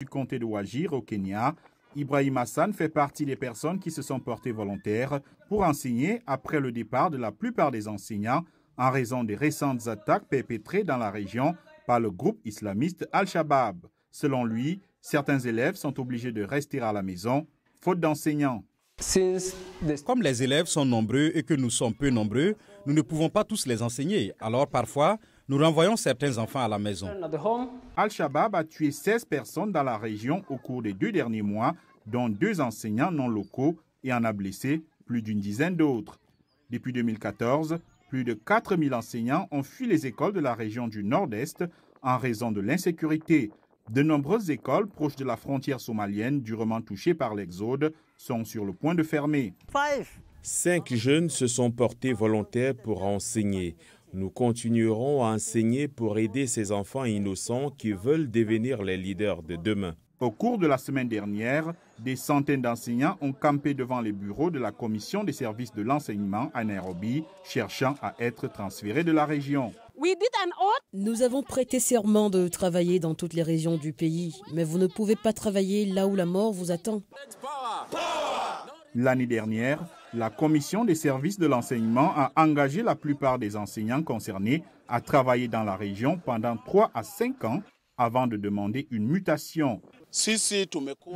du comté de Wajir au Kenya, Ibrahim Hassan fait partie des personnes qui se sont portées volontaires pour enseigner après le départ de la plupart des enseignants en raison des récentes attaques perpétrées dans la région par le groupe islamiste Al-Shabaab. Selon lui, certains élèves sont obligés de rester à la maison, faute d'enseignants. Comme les élèves sont nombreux et que nous sommes peu nombreux, nous ne pouvons pas tous les enseigner. Alors parfois, nous renvoyons certains enfants à la maison. Al-Shabaab a tué 16 personnes dans la région au cours des deux derniers mois, dont deux enseignants non locaux, et en a blessé plus d'une dizaine d'autres. Depuis 2014, plus de 4000 enseignants ont fui les écoles de la région du Nord-Est en raison de l'insécurité. De nombreuses écoles proches de la frontière somalienne, durement touchées par l'exode, sont sur le point de fermer. Cinq jeunes se sont portés volontaires pour enseigner. Nous continuerons à enseigner pour aider ces enfants innocents qui veulent devenir les leaders de demain. Au cours de la semaine dernière, des centaines d'enseignants ont campé devant les bureaux de la Commission des services de l'enseignement à Nairobi, cherchant à être transférés de la région. Nous avons prêté serment de travailler dans toutes les régions du pays, mais vous ne pouvez pas travailler là où la mort vous attend. L'année dernière, la commission des services de l'enseignement a engagé la plupart des enseignants concernés à travailler dans la région pendant trois à cinq ans avant de demander une mutation.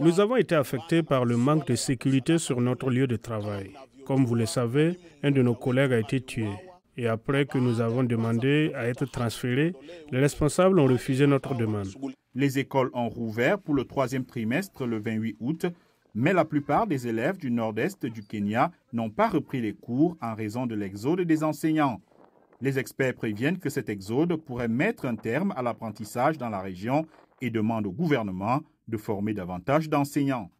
Nous avons été affectés par le manque de sécurité sur notre lieu de travail. Comme vous le savez, un de nos collègues a été tué. Et après que nous avons demandé à être transférés, les responsables ont refusé notre demande. Les écoles ont rouvert pour le troisième trimestre le 28 août mais la plupart des élèves du nord-est du Kenya n'ont pas repris les cours en raison de l'exode des enseignants. Les experts préviennent que cet exode pourrait mettre un terme à l'apprentissage dans la région et demandent au gouvernement de former davantage d'enseignants.